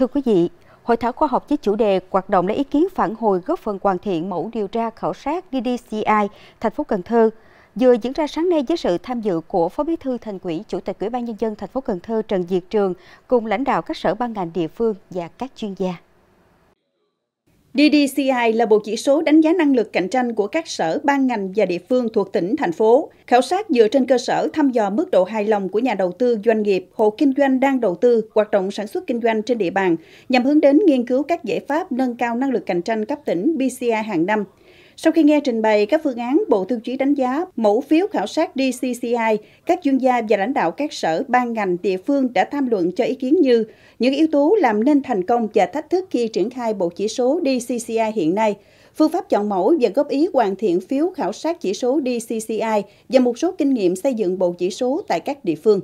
Thưa quý vị, Hội thảo khoa học với chủ đề hoạt động lấy ý kiến phản hồi góp phần hoàn thiện mẫu điều tra khảo sát DDCI thành phố Cần Thơ vừa diễn ra sáng nay với sự tham dự của Phó Bí thư Thành ủy, Chủ tịch Ủy ban nhân dân thành phố Cần Thơ Trần Diệt Trường cùng lãnh đạo các sở ban ngành địa phương và các chuyên gia. DDCI là bộ chỉ số đánh giá năng lực cạnh tranh của các sở, ban ngành và địa phương thuộc tỉnh, thành phố. Khảo sát dựa trên cơ sở thăm dò mức độ hài lòng của nhà đầu tư, doanh nghiệp, hộ kinh doanh đang đầu tư, hoạt động sản xuất kinh doanh trên địa bàn, nhằm hướng đến nghiên cứu các giải pháp nâng cao năng lực cạnh tranh cấp tỉnh BCI hàng năm. Sau khi nghe trình bày các phương án Bộ Tiêu chí đánh giá, mẫu phiếu khảo sát DCCI, các chuyên gia và lãnh đạo các sở, ban ngành, địa phương đã tham luận cho ý kiến như những yếu tố làm nên thành công và thách thức khi triển khai bộ chỉ số DCCI hiện nay, phương pháp chọn mẫu và góp ý hoàn thiện phiếu khảo sát chỉ số DCCI và một số kinh nghiệm xây dựng bộ chỉ số tại các địa phương.